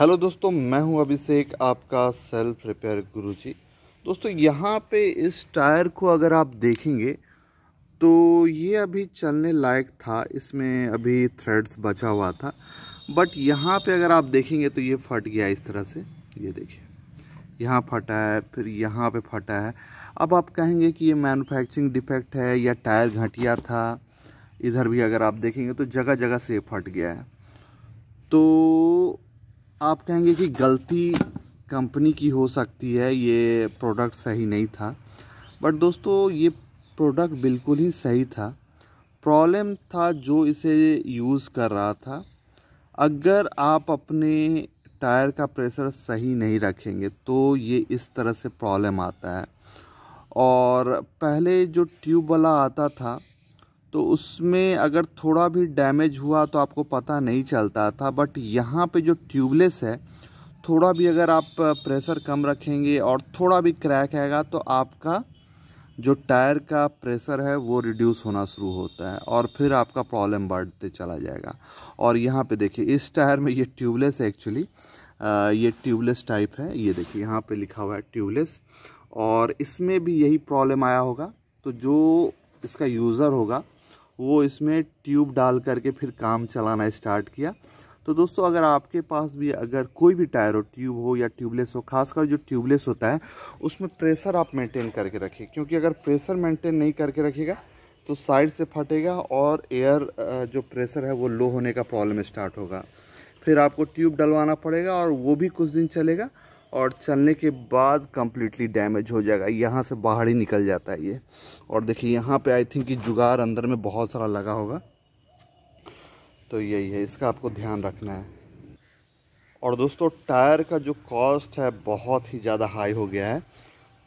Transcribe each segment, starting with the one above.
hello दोस्तों मैं हूं अभिषेक आपका सेल्फ रिपेयर गुरुजी दोस्तों यहां पे इस टायर को अगर आप देखेंगे तो ये अभी चलने लायक था इसमें अभी थ्रेड्स बचा हुआ था बट यहाँ पे अगर आप देखेंगे तो ये फट गया इस तरह से ये देखिए यहाँ फटा है फिर यहाँ पे फटा है अब आप कहेंगे कि ये मैनुफैक्चरिंग डिफेक्ट है या टायर घटिया था इधर भी अगर आप देखेंगे तो जगह जगह से फट गया है तो आप कहेंगे कि गलती कंपनी की हो सकती है ये प्रोडक्ट सही नहीं था बट दोस्तों ये प्रोडक्ट बिल्कुल ही सही था प्रॉब्लम था जो इसे यूज़ कर रहा था अगर आप अपने टायर का प्रेशर सही नहीं रखेंगे तो ये इस तरह से प्रॉब्लम आता है और पहले जो ट्यूब वाला आता था तो उसमें अगर थोड़ा भी डैमेज हुआ तो आपको पता नहीं चलता था बट यहाँ पे जो ट्यूबलेस है थोड़ा भी अगर आप प्रेशर कम रखेंगे और थोड़ा भी क्रैक आएगा तो आपका जो टायर का प्रेशर है वो रिड्यूस होना शुरू होता है और फिर आपका प्रॉब्लम बढ़ते चला जाएगा और यहाँ पे देखिए इस टायर में ये ट्यूबलेस है एक्चुअली ये ट्यूबलेस टाइप है ये देखिए यहाँ पे लिखा हुआ है ट्यूबलेस और इसमें भी यही प्रॉब्लम आया होगा तो जो इसका यूज़र होगा वो इसमें ट्यूब डाल करके फिर काम चलाना स्टार्ट किया तो दोस्तों अगर आपके पास भी अगर कोई भी टायर हो ट्यूब हो या ट्यूबलेस हो खासकर जो ट्यूबलेस होता है उसमें प्रेशर आप मेंटेन करके रखें क्योंकि अगर प्रेशर मेंटेन नहीं करके रखेगा तो साइड से फटेगा और एयर जो प्रेशर है वो लो होने का प्रॉब्लम स्टार्ट होगा फिर आपको ट्यूब डलवाना पड़ेगा और वो भी कुछ दिन चलेगा और चलने के बाद कम्प्लीटली डैमेज हो जाएगा यहाँ से बाहर ही निकल जाता है ये और देखिए यहाँ पे आई थिंक कि जुगाड़ अंदर में बहुत सारा लगा होगा तो यही है इसका आपको ध्यान रखना है और दोस्तों टायर का जो कॉस्ट है बहुत ही ज़्यादा हाई हो गया है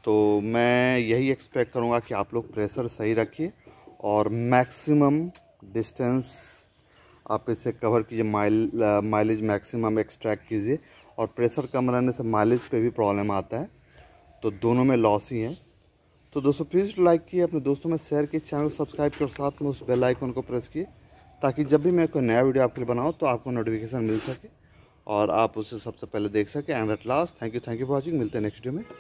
तो मैं यही एक्सपेक्ट करूँगा कि आप लोग प्रेशर सही रखिए और मैक्सिमम डिस्टेंस आप इसे कवर कीजिए माइल माइलेज मैक्सिमम एक्सट्रैक्ट कीजिए और प्रेशर कम रहने से माइलेज पे भी प्रॉब्लम आता है तो दोनों में लॉस ही है तो दोस्तों प्लीज़ लाइक किए अपने दोस्तों में शेयर किए चैनल को सब्सक्राइब और साथ में उस बेल आइकन को प्रेस किए ताकि जब भी मैं कोई नया वीडियो आपके लिए बनाऊँ तो आपको नोटिफिकेशन मिल सके और आप उसे सबसे पहले देख सकें and at last thank you thank you for watching मिलते हैं नेक्स्ट वीडियो में